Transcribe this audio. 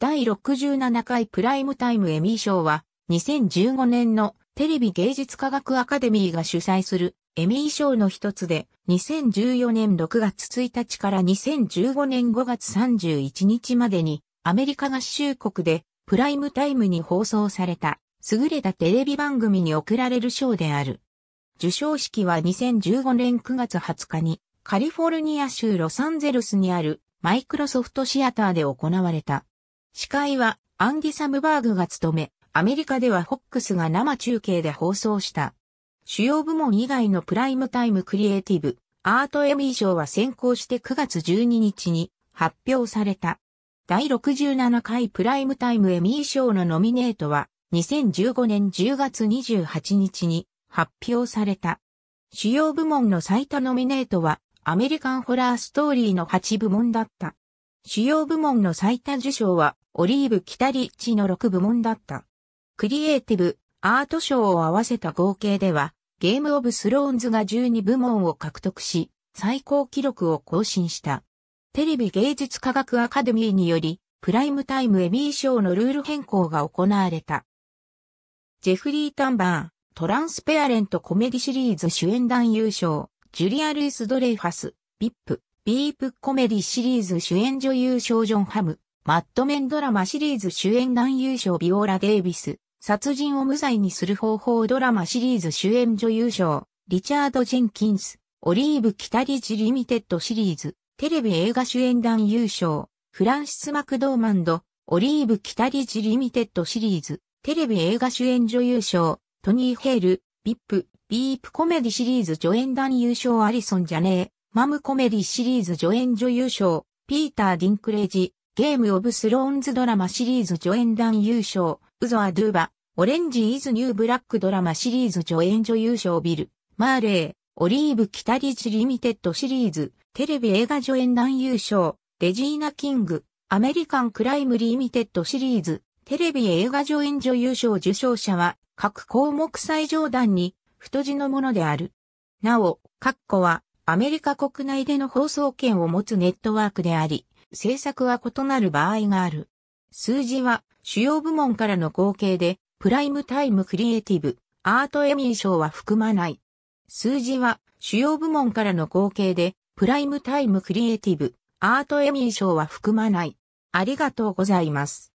第67回プライムタイムエミー賞は、2015年のテレビ芸術科学アカデミーが主催するエミー賞の一つで、2014年6月1日から2015年5月31日までに、アメリカ合衆国でプライムタイムに放送された、優れたテレビ番組に贈られる賞である。受賞式は2015年9月20日に、カリフォルニア州ロサンゼルスにあるマイクロソフトシアターで行われた。司会はアンディ・サムバーグが務め、アメリカではフォックスが生中継で放送した。主要部門以外のプライムタイムクリエイティブ、アートエミー賞は先行して9月12日に発表された。第67回プライムタイムエミー賞のノミネートは2015年10月28日に発表された。主要部門の最多ノミネートはアメリカンホラーストーリーの8部門だった。主要部門の最多受賞は、オリーブ・キタリッチの6部門だった。クリエイティブ、アート賞を合わせた合計では、ゲーム・オブ・スローンズが12部門を獲得し、最高記録を更新した。テレビ芸術科学アカデミーにより、プライムタイムエミー賞のルール変更が行われた。ジェフリー・タンバー、トランスペアレントコメディシリーズ主演男優賞、ジュリア・ルイス・ドレイファス、ビップ、ビープコメディシリーズ主演女優賞ジョン・ハム、マッドメンドラマシリーズ主演男優賞ビオラ・デイビス、殺人を無罪にする方法ドラマシリーズ主演女優賞、リチャード・ジェンキンス、オリーブ・キタリジ・リミテッドシリーズ、テレビ映画主演男優賞、フランシス・マクドーマンド、オリーブ・キタリジ・リミテッドシリーズ、テレビ映画主演女優賞、トニー・ヘール、ビップ、ビープコメディシリーズ助演男優賞アリソン・ジャネー、マムコメディシリーズ助演女優賞、ピーター・ディンクレジ、ゲーム・オブ・スローンズドラマシリーズ助演男優賞、ウゾア・ドゥーバ、オレンジ・イズ・ニュー・ブラックドラマシリーズ助演女優賞ビル、マーレー、オリーブ・キタリチ・リミテッドシリーズ、テレビ映画助演男優賞、レジーナ・キング、アメリカン・クライム・リミテッドシリーズ、テレビ映画助演女優賞受賞者は、各項目最上段に、太字のものである。なお、括弧は、アメリカ国内での放送権を持つネットワークであり、制作は異なる場合がある。数字は主要部門からの合計で、プライムタイムクリエイティブ、アートエミー賞は含まない。数字は主要部門からの合計で、プライムタイムクリエイティブ、アートエミー賞は含まない。ありがとうございます。